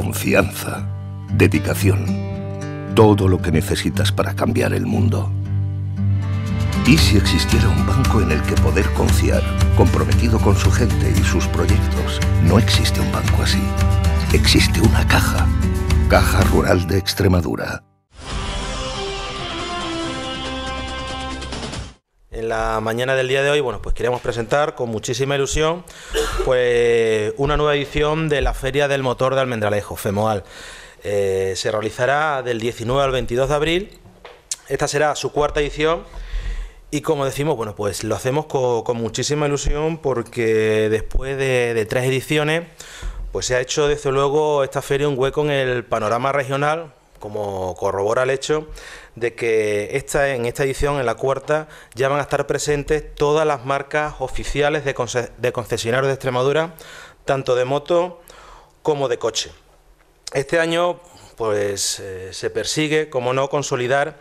confianza, dedicación, todo lo que necesitas para cambiar el mundo. ¿Y si existiera un banco en el que poder confiar, comprometido con su gente y sus proyectos? No existe un banco así. Existe una caja. Caja Rural de Extremadura. En la mañana del día de hoy, bueno, pues queremos presentar con muchísima ilusión pues una nueva edición de la Feria del Motor de Almendralejo, FEMOAL. Eh, se realizará del 19 al 22 de abril. Esta será su cuarta edición. Y como decimos, bueno, pues lo hacemos con, muchísima ilusión porque después de, de tres ediciones, pues se ha hecho desde luego esta feria un hueco en el panorama regional, como corrobora el hecho de que esta, en esta edición, en la cuarta, ya van a estar presentes todas las marcas oficiales de, concesionarios de Extremadura, tanto de moto como de coche. Este año pues eh, se persigue, como no, consolidar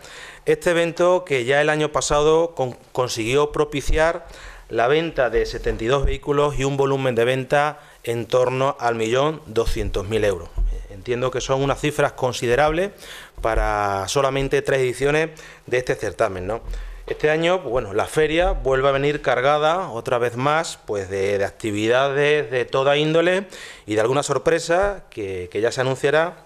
este evento que ya el año pasado consiguió propiciar la venta de 72 vehículos y un volumen de venta en torno al millón doscientos mil euros. Entiendo que son unas cifras considerables para solamente tres ediciones de este certamen, ¿no? Este año, pues bueno, la feria vuelve a venir cargada otra vez más, pues de, actividades de toda índole y de alguna sorpresa que ya se anunciará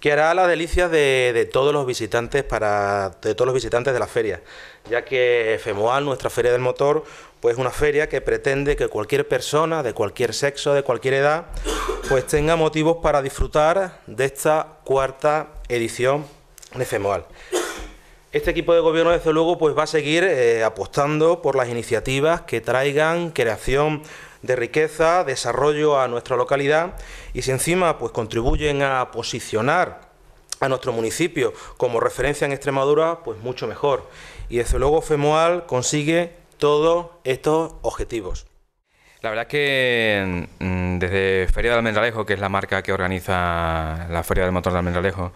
que hará la delicia de, todos los visitantes para de todos los visitantes de la feria, ya que FEMOAL, nuestra feria del motor, pues es una feria que pretende que cualquier persona de cualquier sexo, de cualquier edad, pues tenga motivos para disfrutar de esta cuarta edición de FEMOAL. Este equipo de gobierno, desde luego, pues va a seguir eh, apostando por las iniciativas que traigan creación de riqueza, desarrollo a nuestra localidad y si encima pues contribuyen a posicionar a nuestro municipio como referencia en Extremadura, pues mucho mejor. Y desde luego FEMOAL consigue todos estos objetivos. La verdad es que mm, desde Feria del Almendralejo, que es la marca que organiza la Feria del Motor del Almendralejo,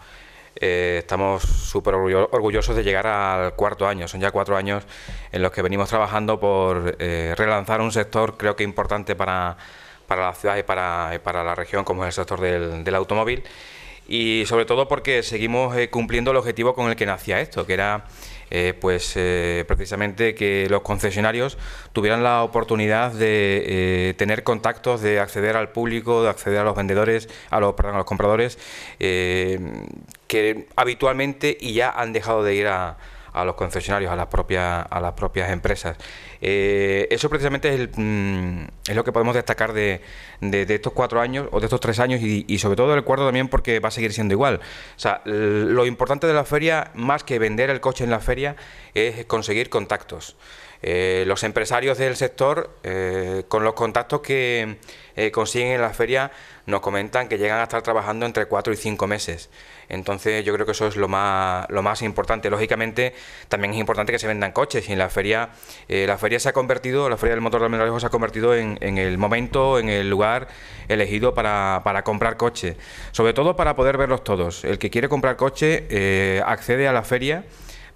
eh, estamos súper orgullosos de llegar al cuarto año. Son ya cuatro años en los que venimos trabajando por eh, relanzar un sector creo que importante para, para la ciudad y para, la región, como es el sector del, automóvil. Y sobre todo porque seguimos eh, cumpliendo el objetivo con el que nacía esto, que era pues precisamente que los concesionarios tuvieran la oportunidad de tener contactos, de acceder al público, de acceder a los vendedores, a los, perdón, a los compradores, que habitualmente y ya han dejado de ir a, los concesionarios, a las propias, a las propias empresas. Eh, eso precisamente mm, es, lo que podemos destacar de, estos cuatro años o de estos tres años y, y, sobre todo del cuarto también porque va a seguir siendo igual. O sea, lo importante de la feria, más que vender el coche en la feria, es conseguir contactos. Eh, los empresarios del sector, eh, con los contactos que eh, consiguen en la feria, nos comentan que llegan a estar trabajando entre cuatro y 5 meses. Entonces yo creo que eso es lo más, importante. Lógicamente también es importante que se vendan coches y en la feria, la feria se ha convertido, la feria del motor de Almendralejo se ha convertido en, el momento, en el lugar elegido para, para comprar coche, Sobre todo para poder verlos todos. El que quiere comprar coche accede a la feria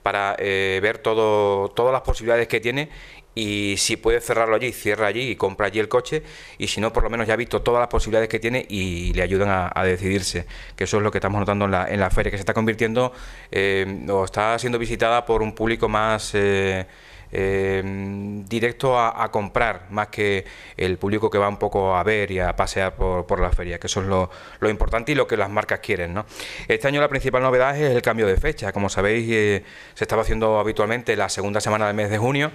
para eh, ver todo, todas las posibilidades que tiene y si puede cerrarlo allí, cierra allí y compra allí el coche y si no, por lo menos ya ha visto todas las posibilidades que tiene y le ayudan a, decidirse, que eso es lo que estamos notando en la, feria, que se está convirtiendo eh, o está siendo visitada por un público más... Eh, Em, directo a, comprar, más que el público que va un poco a ver y a pasear por, la feria, que eso es lo, importante y lo que las marcas quieren. ¿no? Este año la principal novedad es el cambio de fecha. Como sabéis, eh, se estaba haciendo habitualmente la segunda semana del mes de junio.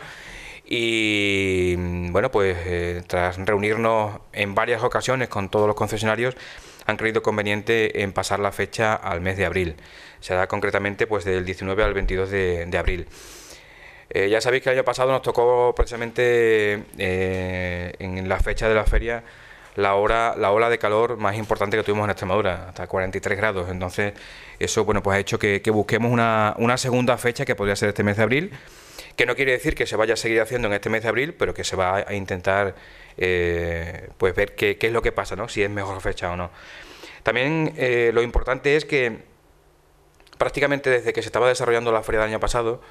Y bueno, pues eh, tras reunirnos en varias ocasiones con todos los concesionarios, han creído conveniente en pasar la fecha al mes de abril. Será concretamente pues del 19 al 22 de abril. Eh, ya sabéis que el año pasado nos tocó precisamente eh, en la fecha de la feria la, la ola de calor más importante que tuvimos en Extremadura, hasta 43 grados. Entonces, eso bueno, pues ha hecho que, busquemos una, segunda fecha que podría ser este mes de abril, que no quiere decir que se vaya a seguir haciendo en este mes de abril, pero que se va a intentar eh, pues ver qué, es lo que pasa, ¿no? si es mejor fecha o no. También lo importante es que prácticamente desde que se estaba desarrollando la feria del año pasado,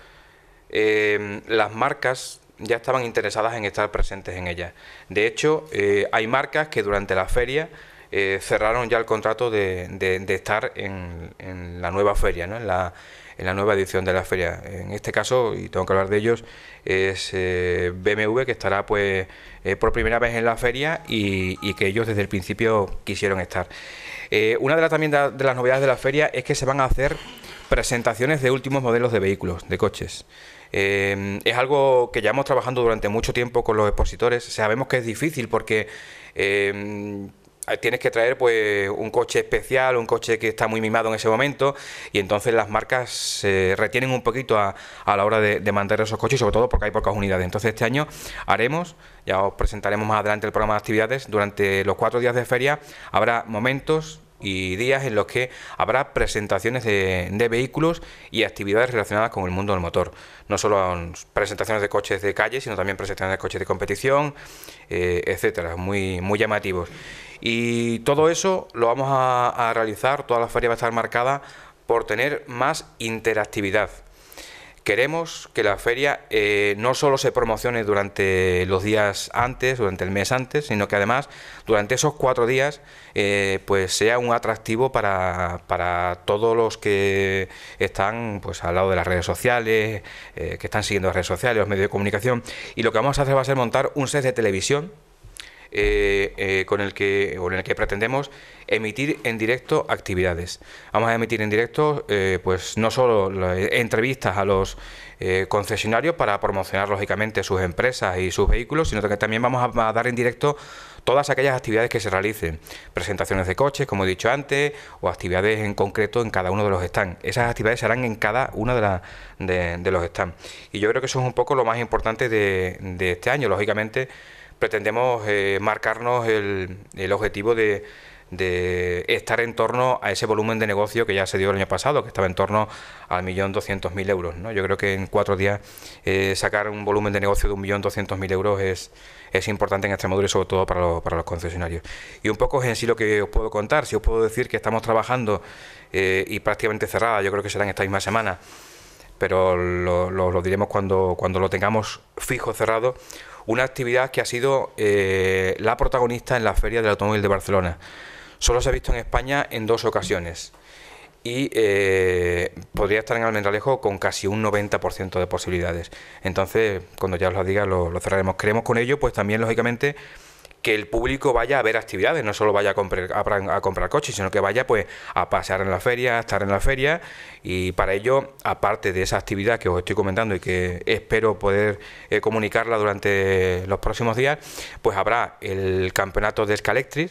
Em, las marcas ya estaban interesadas en estar presentes en ellas. De hecho, eh, hay marcas que durante la feria eh, cerraron ya el contrato de, estar en, la nueva feria, en, la, nueva edición de la feria. En este caso, y tengo que hablar de ellos, es eh, BMW que estará pues por primera vez en la feria y, que ellos desde el principio quisieron estar. una de las, también de las novedades de la feria es que se van a hacer presentaciones de últimos modelos de vehículos, de coches. Eh, es algo que ya hemos trabajando durante mucho tiempo con los expositores. Sabemos que es difícil porque eh, tienes que traer pues un coche especial, un coche que está muy mimado en ese momento y entonces las marcas se retienen un poquito a, a la hora de, mandar esos coches, sobre todo porque hay pocas unidades. Entonces este año haremos, ya os presentaremos más adelante el programa de actividades, durante los cuatro días de feria habrá momentos y días en los que habrá presentaciones de, de, vehículos y actividades relacionadas con el mundo del motor. No solo presentaciones de coches de calle, sino también presentaciones de coches de competición, eh, etcétera, muy, muy llamativos. Y todo eso lo vamos a, a realizar, toda la feria va a estar marcada por tener más interactividad. Queremos que la feria eh, no solo se promocione durante los días antes, durante el mes antes, sino que además durante esos cuatro días eh, pues sea un atractivo para, para, todos los que están pues al lado de las redes sociales, eh, que están siguiendo las redes sociales, los medios de comunicación. Y lo que vamos a hacer va a ser montar un set de televisión eh, eh, con, el que, en el que pretendemos emitir en directo actividades. Vamos a emitir en directo, eh, pues no solo entrevistas a los concesionarios para promocionar lógicamente sus empresas y sus vehículos, sino que también vamos a, dar en directo todas aquellas actividades que se realicen, presentaciones de coches, como he dicho antes, o actividades en concreto en cada uno de los stands. Esas actividades serán en cada uno de, de, los stands. Y yo creo que eso es un poco lo más importante de este año, lógicamente pretendemos eh, marcarnos el, objetivo de, estar en torno a ese volumen de negocio que ya se dio el año pasado, que estaba en torno al millón doscientos mil euros. Yo creo que en cuatro días eh, sacar un volumen de negocio de un millón doscientos mil euros es, importante en Extremadura y sobre todo para, los concesionarios. Y un poco es en sí lo que os puedo contar. Si os puedo decir que estamos trabajando eh, y prácticamente cerrada, yo creo que será en esta misma semana, pero lo, diremos cuando, cuando, lo tengamos fijo cerrado, una actividad que ha sido eh, la protagonista en la Feria del Automóvil de Barcelona. Solo se ha visto en España en dos ocasiones y eh, podría estar en Almendralejo con casi un 90% de posibilidades. Entonces, cuando ya os lo diga, lo, lo cerraremos. Creemos con ello, pues también, lógicamente, que el público vaya a ver actividades, no solo vaya a comprar, a, comprar coches, sino que vaya pues a pasear en la feria, a estar en la feria y para ello, aparte de esa actividad que os estoy comentando y que espero poder eh, comunicarla durante los próximos días, pues habrá el campeonato de Escalectric,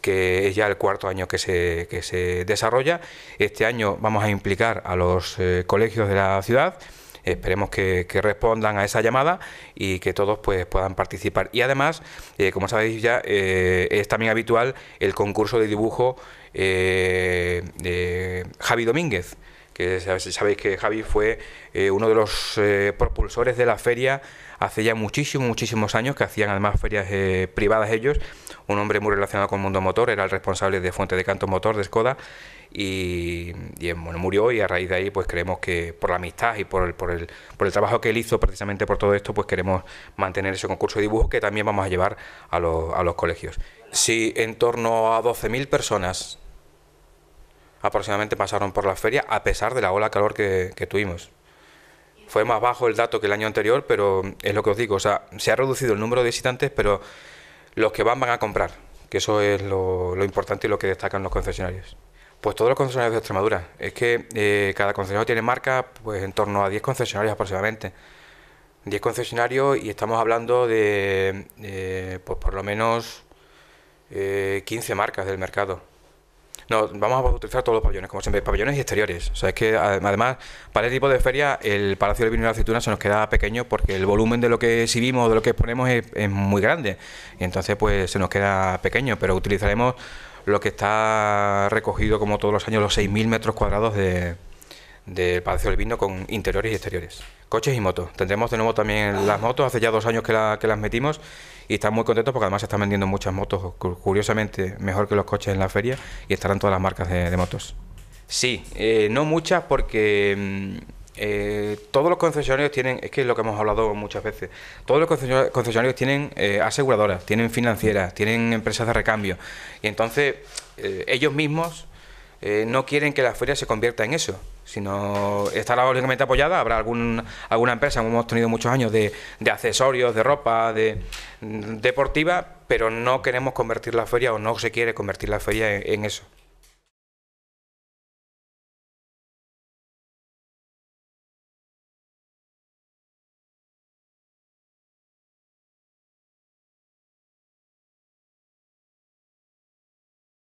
que es ya el cuarto año que se, que se desarrolla. Este año vamos a implicar a los eh, colegios de la ciudad Esperemos que, respondan a esa llamada y que todos pues, puedan participar. Y además, eh, como sabéis ya, eh, es también habitual el concurso de dibujo eh, de Javi Domínguez que sabéis que Javi fue eh, uno de los eh, propulsores de la feria hace ya muchísimos, muchísimos años, que hacían además ferias eh, privadas ellos, un hombre muy relacionado con mundo motor, era el responsable de Fuente de Canto Motor de Skoda, y, bueno, murió y a raíz de ahí pues creemos que por la amistad y por el, por, el, trabajo que él hizo precisamente por todo esto, pues queremos mantener ese concurso de dibujo que también vamos a llevar a, los, a los colegios. Sí, en torno a 12.000 personas aproximadamente pasaron por la feria, a pesar de la ola de calor que, tuvimos. Fue más bajo el dato que el año anterior, pero es lo que os digo, o sea, se ha reducido el número de visitantes, pero los que van van a comprar, que eso es lo, importante y lo que destacan los concesionarios. Pues todos los concesionarios de Extremadura. Es que eh, cada concesionario tiene marca pues en torno a 10 concesionarios aproximadamente. 10 concesionarios y estamos hablando de pues por lo menos eh, ...quince 15 marcas del mercado. No, vamos a utilizar todos los pabellones, como siempre, pabellones y exteriores. O que además, para el tipo de feria, el Palacio del Vino y la Aceituna se nos queda pequeño porque el volumen de lo que exhibimos, de lo que ponemos es, muy grande. Y entonces, pues se nos queda pequeño, pero utilizaremos lo que está recogido, como todos los años, los 6.000 metros cuadrados de, ...del Palacio del Vino con interiores y exteriores. Coches y motos. Tendremos de nuevo también las motos. Hace ya dos años que, las metimos y están muy contentos porque además se están vendiendo muchas motos, curiosamente mejor que los coches en la feria y estarán todas las marcas de, motos. Sí, eh, no muchas porque mm, eh, todos los concesionarios tienen, es que es lo que hemos hablado muchas veces, todos los concesionarios tienen eh, aseguradoras, tienen financieras, tienen empresas de recambio y entonces ellos mismos eh, no quieren que la feria se convierta en eso, sino estará únicamente apoyada. Habrá algún, alguna empresa, hemos tenido muchos años de, accesorios, de ropa, de, mm, deportiva, pero no queremos convertir la feria o no se quiere convertir la feria en eso.